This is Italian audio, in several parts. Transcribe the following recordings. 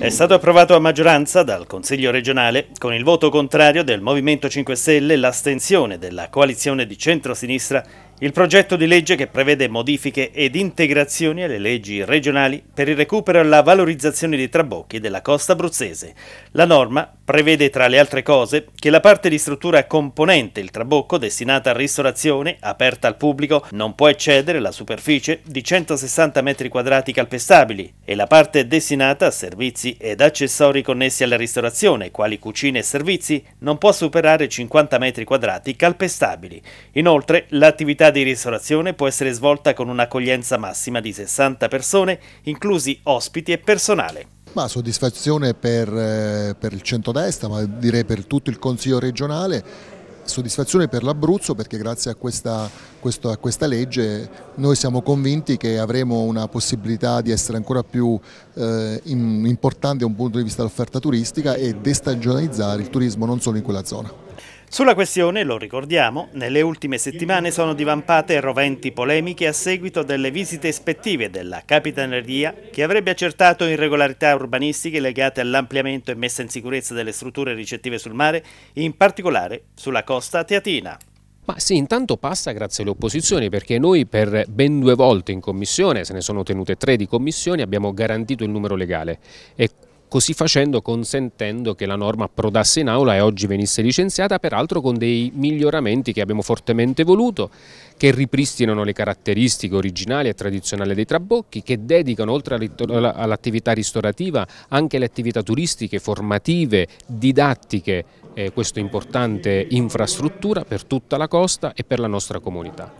È stato approvato a maggioranza dal Consiglio regionale con il voto contrario del Movimento 5 Stelle e l'astensione della coalizione di centrosinistra il progetto di legge che prevede modifiche ed integrazioni alle leggi regionali per il recupero e la valorizzazione dei trabocchi della costa abruzzese. La norma prevede tra le altre cose che la parte di struttura componente il trabocco destinata a ristorazione aperta al pubblico non può eccedere la superficie di 160 m2 calpestabili e la parte destinata a servizi ed accessori connessi alla ristorazione, quali cucine e servizi, non può superare 50 m2 calpestabili. Inoltre, l'attività di ristorazione può essere svolta con un'accoglienza massima di 60 persone, inclusi ospiti e personale. Ma soddisfazione per, eh, per il centrodestra, ma direi per tutto il Consiglio regionale, soddisfazione per l'Abruzzo perché grazie a questa, questo, a questa, legge noi siamo convinti che avremo una possibilità di essere ancora più eh, in, importante da un punto di vista dell'offerta turistica e destagionalizzare il turismo non solo in quella zona. Sulla questione, lo ricordiamo, nelle ultime settimane sono divampate roventi polemiche a seguito delle visite ispettive della Capitaneria che avrebbe accertato irregolarità urbanistiche legate all'ampliamento e messa in sicurezza delle strutture ricettive sul mare, in particolare sulla costa teatina. Ma sì, intanto passa grazie alle opposizioni perché noi per ben due volte in commissione, se ne sono tenute tre di commissioni, abbiamo garantito il numero legale e così facendo consentendo che la norma approdasse in aula e oggi venisse licenziata, peraltro con dei miglioramenti che abbiamo fortemente voluto, che ripristinano le caratteristiche originali e tradizionali dei trabocchi, che dedicano oltre all'attività ristorativa anche le attività turistiche, formative, didattiche, eh, questa importante infrastruttura per tutta la costa e per la nostra comunità.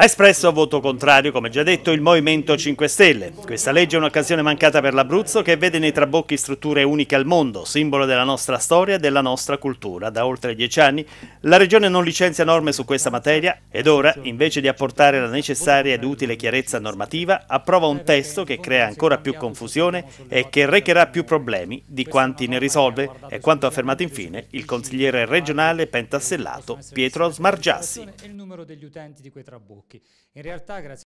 Ha espresso voto contrario, come già detto, il Movimento 5 Stelle. Questa legge è un'occasione mancata per l'Abruzzo che vede nei trabocchi strutture uniche al mondo, simbolo della nostra storia e della nostra cultura. Da oltre dieci anni la Regione non licenzia norme su questa materia ed ora, invece di apportare la necessaria ed utile chiarezza normativa, approva un testo che crea ancora più confusione e che recherà più problemi di quanti ne risolve, è quanto ha affermato infine il consigliere regionale pentassellato Pietro Smargiassi. Il numero degli utenti di quei trabocchi occhi. In realtà, grazie